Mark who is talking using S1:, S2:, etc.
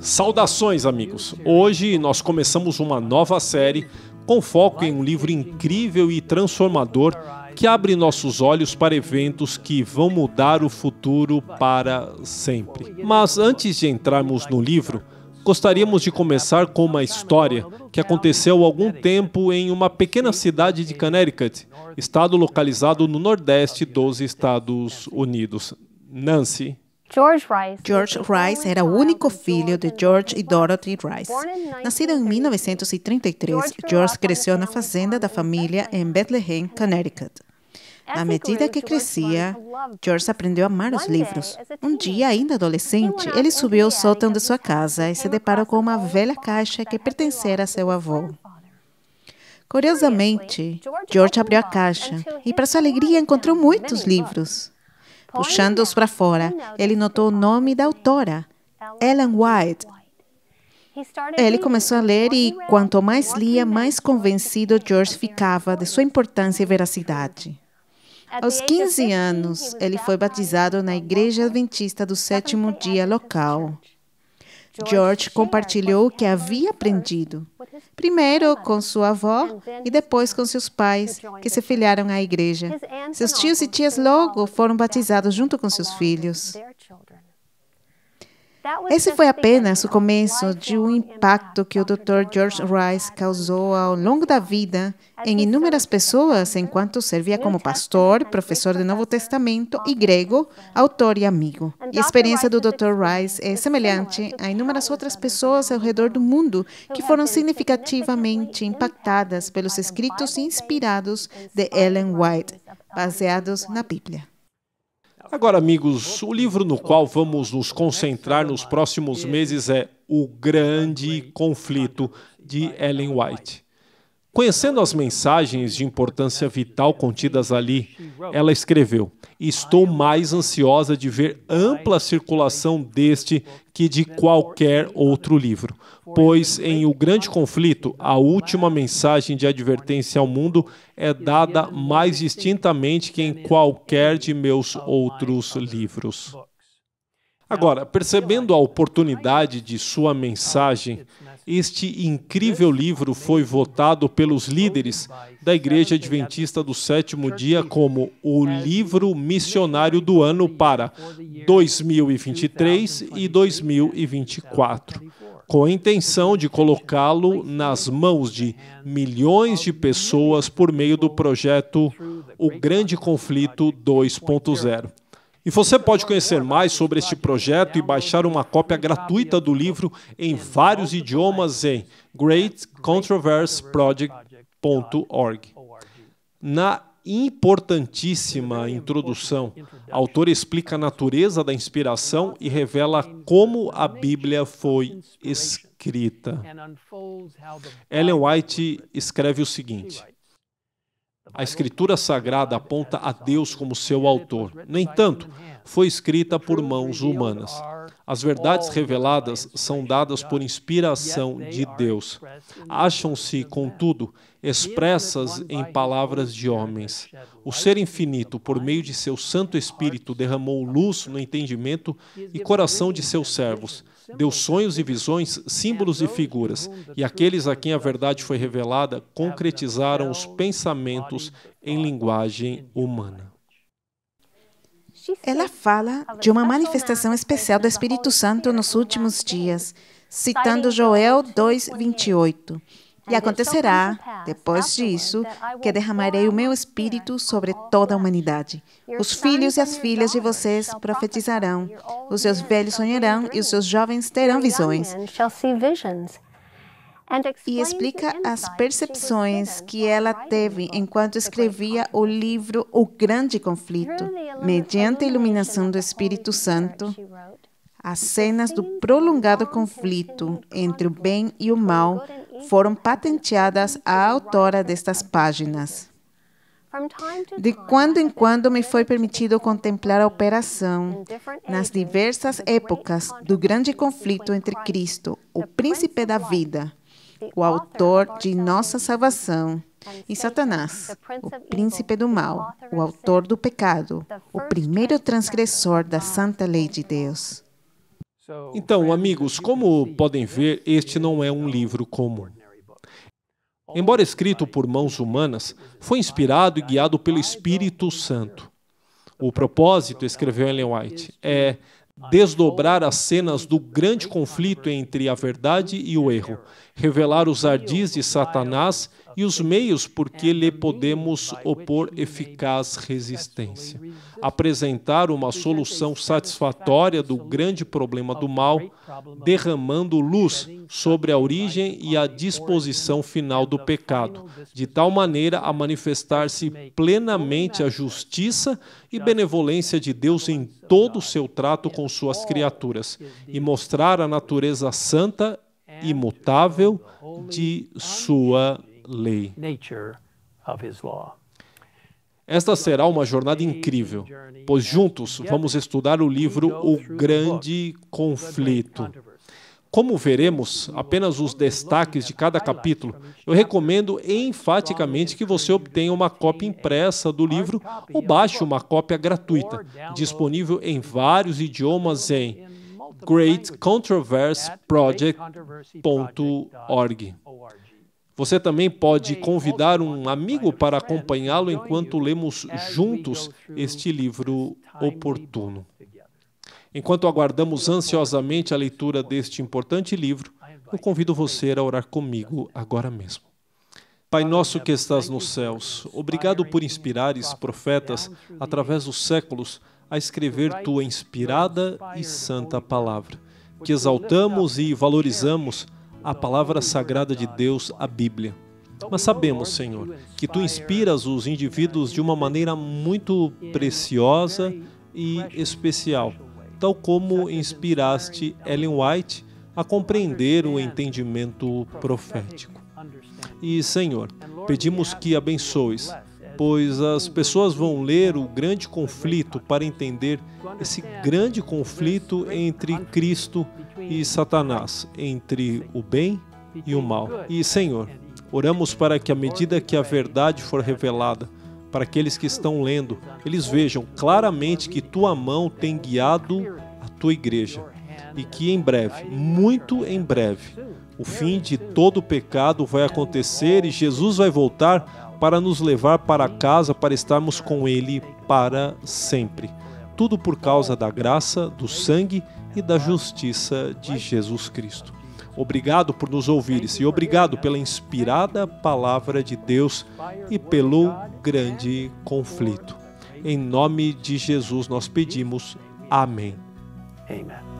S1: Saudações, amigos! Hoje nós começamos uma nova série com foco em um livro incrível e transformador que abre nossos olhos para eventos que vão mudar o futuro para sempre. Mas antes de entrarmos no livro, gostaríamos de começar com uma história que aconteceu há algum tempo em uma pequena cidade de Connecticut, estado localizado no nordeste dos Estados Unidos. Nancy,
S2: George Rice. George Rice era o único filho de George e Dorothy Rice. Nascido em 1933, George cresceu na fazenda da família em Bethlehem, Connecticut. À medida que crescia, George aprendeu a amar os livros. Um dia, ainda adolescente, ele subiu ao sótão de sua casa e se deparou com uma velha caixa que pertencera a seu avô. Curiosamente, George abriu a caixa e, para sua alegria, encontrou muitos livros. Puxando-os para fora, ele notou o nome da autora, Ellen White. Ele começou a ler e, quanto mais lia, mais convencido George ficava de sua importância e veracidade. Aos 15 anos, ele foi batizado na Igreja Adventista do Sétimo Dia local. George compartilhou o que havia aprendido, primeiro com sua avó e depois com seus pais, que se filiaram à igreja. Seus tios e tias logo foram batizados junto com seus filhos. Esse foi apenas o começo de um impacto que o Dr. George Rice causou ao longo da vida em inúmeras pessoas enquanto servia como pastor, professor de Novo Testamento e grego, autor e amigo. E a experiência do Dr. Rice é semelhante a inúmeras outras pessoas ao redor do mundo que foram significativamente impactadas pelos escritos inspirados de Ellen White, baseados na Bíblia.
S1: Agora, amigos, o livro no qual vamos nos concentrar nos próximos meses é O Grande Conflito de Ellen White. Conhecendo as mensagens de importância vital contidas ali, ela escreveu: Estou mais ansiosa de ver ampla circulação deste que de qualquer outro livro, pois em O Grande Conflito, a última mensagem de advertência ao mundo é dada mais distintamente que em qualquer de meus outros livros. Agora, percebendo a oportunidade de sua mensagem, este incrível livro foi votado pelos líderes da Igreja Adventista do Sétimo Dia como o livro missionário do ano para 2023 e 2024, com a intenção de colocá-lo nas mãos de milhões de pessoas por meio do projeto O Grande Conflito 2.0. E você pode conhecer mais sobre este projeto e baixar uma cópia gratuita do livro em vários idiomas em greatcontroverseproject.org. Na importantíssima introdução, a autora explica a natureza da inspiração e revela como a Bíblia foi escrita. Ellen White escreve o seguinte: a Escritura Sagrada aponta a Deus como seu autor. No entanto, foi escrita por mãos humanas. As verdades reveladas são dadas por inspiração de Deus. Acham-se, contudo, expressas em palavras de homens. O Ser Infinito, por meio de seu Santo Espírito, derramou luz no entendimento e coração de seus servos. Deu sonhos e visões, símbolos e figuras, e aqueles a quem a verdade foi revelada concretizaram os pensamentos em linguagem humana.
S2: Ela fala de uma manifestação especial do Espírito Santo nos últimos né? dias, citando Joel 2:28. E acontecerá, depois disso, que derramarei o meu espírito sobre toda a humanidade. Os filhos e as filhas de vocês profetizarão, os seus velhos sonharão e os seus jovens terão visões e explica as percepções que ela teve enquanto escrevia o livro O Grande Conflito. Mediante a iluminação do Espírito Santo, as cenas do prolongado conflito entre o bem e o mal foram patenteadas à autora destas páginas. De quando em quando me foi permitido contemplar a operação nas diversas épocas do grande conflito entre Cristo, o príncipe da vida, o autor de nossa salvação, e Satanás, o príncipe do mal, o autor do pecado, o primeiro transgressor da santa lei de Deus.
S1: Então, amigos, como podem ver, este não é um livro comum. Embora escrito por mãos humanas, foi inspirado e guiado pelo Espírito Santo. O propósito, escreveu Ellen White, é desdobrar as cenas do grande conflito entre a verdade e o erro, revelar os ardis de Satanás e os meios por que lhe podemos opor eficaz resistência. Apresentar uma solução satisfatória do grande problema do mal, derramando luz sobre a origem e a disposição final do pecado, de tal maneira a manifestar-se plenamente a justiça e benevolência de Deus em todo o seu trato com suas criaturas e mostrar a natureza santa, imutável de sua lei. Esta será uma jornada incrível, pois juntos vamos estudar o livro O Grande Conflito. Como veremos, apenas os destaques de cada capítulo. Eu recomendo enfaticamente que você obtenha uma cópia impressa do livro ou baixe uma cópia gratuita, disponível em vários idiomas em greatcontroverseproject.org. Você também pode convidar um amigo para é acompanhá-lo enquanto lemos é juntos este livro oportuno. Enquanto aguardamos ansiosamente a leitura deste importante livro, ah, eu convido você a orar comigo agora mesmo. Pai nosso que estás nos céus, obrigado por inspirares profetas através dos séculos a escrever tua inspirada e santa palavra, que exaltamos e valorizamos a palavra sagrada de Deus, a Bíblia. Mas sabemos, Senhor, que tu inspiras os indivíduos de uma maneira muito preciosa e especial, tal como inspiraste Ellen White a compreender o entendimento profético. E, Senhor, pedimos que abençoes, pois as pessoas vão ler o grande conflito para entender esse grande conflito entre Cristo e e Satanás, entre o bem e o mal. E, Senhor, oramos para que, à medida que a verdade for revelada, para aqueles que estão lendo, eles vejam claramente que tua mão tem guiado a tua igreja e que em breve, muito em breve, o fim de todo o pecado vai acontecer e Jesus vai voltar para nos levar para casa, para estarmos com Ele para sempre. Tudo por causa da graça, do sangue e da justiça de Jesus Cristo. Obrigado por nos ouvires e obrigado pela inspirada palavra de Deus e pelo grande conflito. Em nome de Jesus nós pedimos. Amém. Amém.